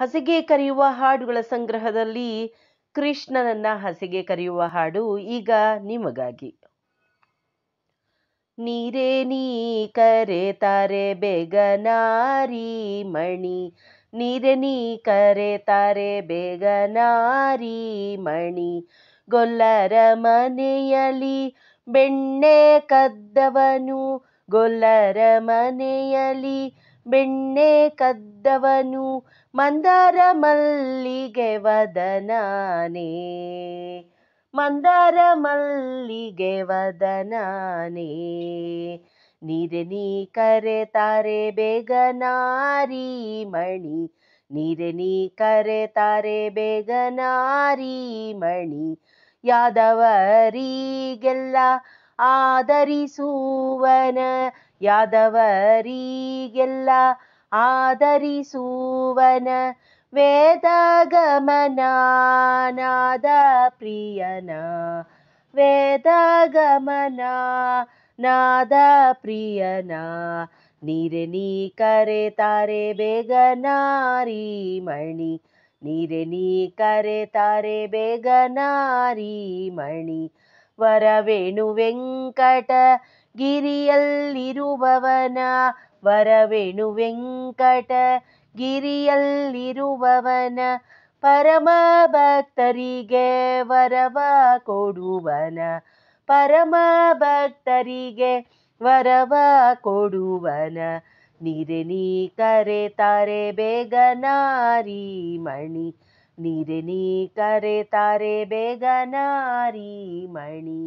ಹಸಿಗೆ ಕರೆಯುವ ಹಾಡುಗಳ ಸಂಗ್ರಹದಲ್ಲಿ ಕೃಷ್ಣನನ್ನ ಹಸಿಗೆ ಕರೆಯುವ ಹಾಡು ಈಗ ನಿಮಗಾಗಿ ನೀರೇ ನೀ ಕರೆತಾರೆ ಬೇಗನಾರಿ ಮಣಿ ನೀರೆ ನೀ ಕರೆತಾರೆ ಬೇಗನಾರಿ ಮಣಿ ಗೊಲ್ಲರ ಮನೆಯಲ್ಲಿ ಬೆಣ್ಣೆ ಕದ್ದವನು ಗೊಲ್ಲರ ಮನೆಯಲ್ಲಿ ಬೆಣ್ಣೆ ಕದ್ದವನು ಮಂದಾರ ಮಲ್ಲಿಗೆ ವದನಾನೇ ಮಂದಾರ ಮಲ್ಲಿಗೆ ವದನಾನೇ ನೀರನಿ ಕರೆತಾರೆ ಬೇಗ ನಾರಿ ಮಣಿ ಕರೆ ತಾರೆ ಬೇಗ ನಾರಿ ಮಣಿ ಯಾದವರಿಗೆಲ್ಲ ಆದರಿಸುವನ ಯಾದವರಿಗೆಲ್ಲ ಆದರಿಸುವನ ಗಮನಾದ ಪ್ರಿಯನ ವೇದಗಮನ ನಾದ ಪ್ರಿಯನ ನೀರನಿ ಕರೆತಾರೆ ಬೇಗ ನಾರಿ ಮಣಿ ನೀರನಿ ಕರೆತಾರೆ ಬೇಗ ನಾರಿ ಮಣಿ ವೇಣು ವೆಂಕಟ ಗಿರಿಯಲ್ಲಿರುವವನ ವೇಣು ವೆಂಕಟ ಗಿರಿಯಲ್ಲಿರುವವನ ಪರಮ ಭಕ್ತರಿಗೆ ವರವ ಕೊಡುವನ ಪರಮ ಭಕ್ತರಿಗೆ ವರವ ಕೊಡುವನ ನೀರೆ ನೀ ತಾರೆ ಬೇಗನಾರಿ ಮಣಿ ನೀರಿನೀ ಕರೆತಾರೆ ಬೇಗನಾರಿ ಮಣಿ